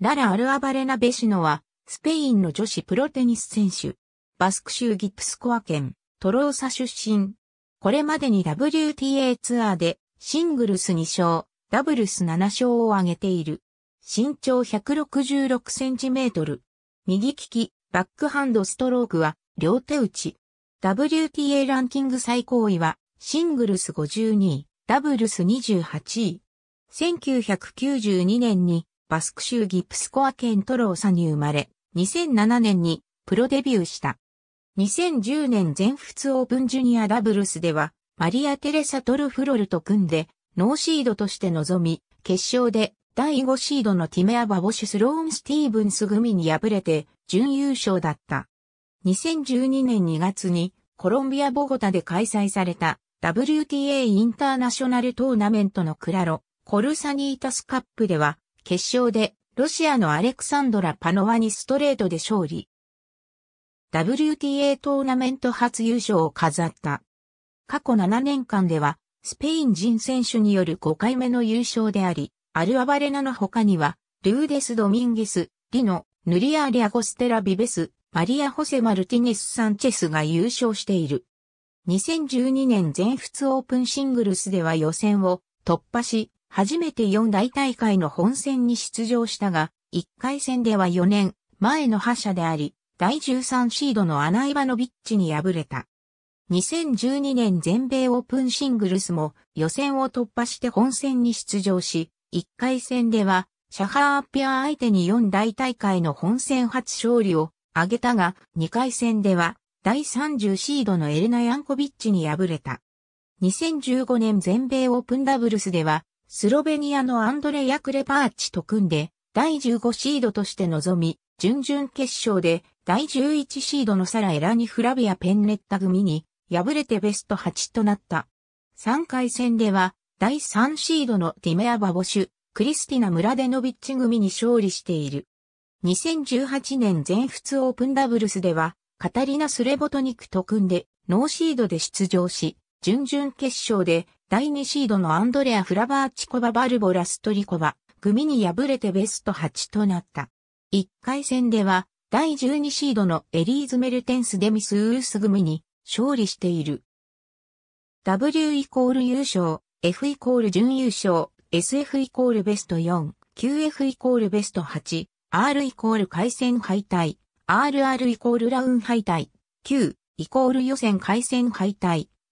ララ・アルアバレナ・ベシノは、スペインの女子プロテニス選手。バスク州ギプスコア県、トローサ出身。これまでに WTA ツアーで、シングルス2勝、ダブルス7勝を挙げている。身長166センチメートル。右利き、バックハンドストロークは、両手打ち。WTA ランキング最高位は、シングルス52位、ダブルス28位。1992年にバスク州ギプスコア県トローサに生まれ、2007年にプロデビューした。2010年全仏オープンジュニアダブルスでは、マリア・テレサ・トルフロルと組んで、ノーシードとして臨み、決勝で第5シードのティメア・バボシュ・スローン・スティーブンス組に敗れて、準優勝だった。2012年2月に、コロンビア・ボゴタで開催された WTA インターナショナルトーナメントのクラロ、コルサニータスカップでは決勝でロシアのアレクサンドラ・パノワにストレートで勝利。WTA トーナメント初優勝を飾った。過去7年間では、スペイン人選手による5回目の優勝であり、アルアバレナの他には、ルーデス・ドミンゲス、リノ、ヌリアーリ・アゴステラ・ビベス、マリア・ホセ・マルティネス・サンチェスが優勝している。2012年全仏オープンシングルスでは予選を突破し、初めて4大大会の本戦に出場したが、1回戦では4年前の覇者であり、第13シードのアナ・イバノビッチに敗れた。2012年全米オープンシングルスも予選を突破して本戦に出場し、1回戦ではシャハーピア相手に4大大会の本戦初勝利を挙げたが、2回戦では第30シードのエレナ・ヤンコビッチに敗れた。2015年全米オープンダブルスではスロベニアのアンドレヤ・クレパーチと組んで、第15シードとして臨み、準々決勝で第11シードのサラ・エラニ・フラビア・ペンネッタ組に敗れてベスト8となった。3回戦では第3シードのディメア・バボシュ、クリスティナ・ムラデノビッチ組に勝利している。2018年全仏オープンダブルスではカタリナ・スレボトニクと組んでノーシードで出場し、準々決勝で第2シードのアンドレア・フラバーチコバ・バルボラ・ストリコバ、組に敗れてベスト8となった。1回戦では、第12シードのエリーズ・メルテンス・デミス・ウース組に勝利している。W イコール優勝、F イコール準優勝、SF イコールベスト4、QF イコールベスト8、R イコール回戦敗退、RR イコールラウン敗退、Q イコール予選回戦敗退、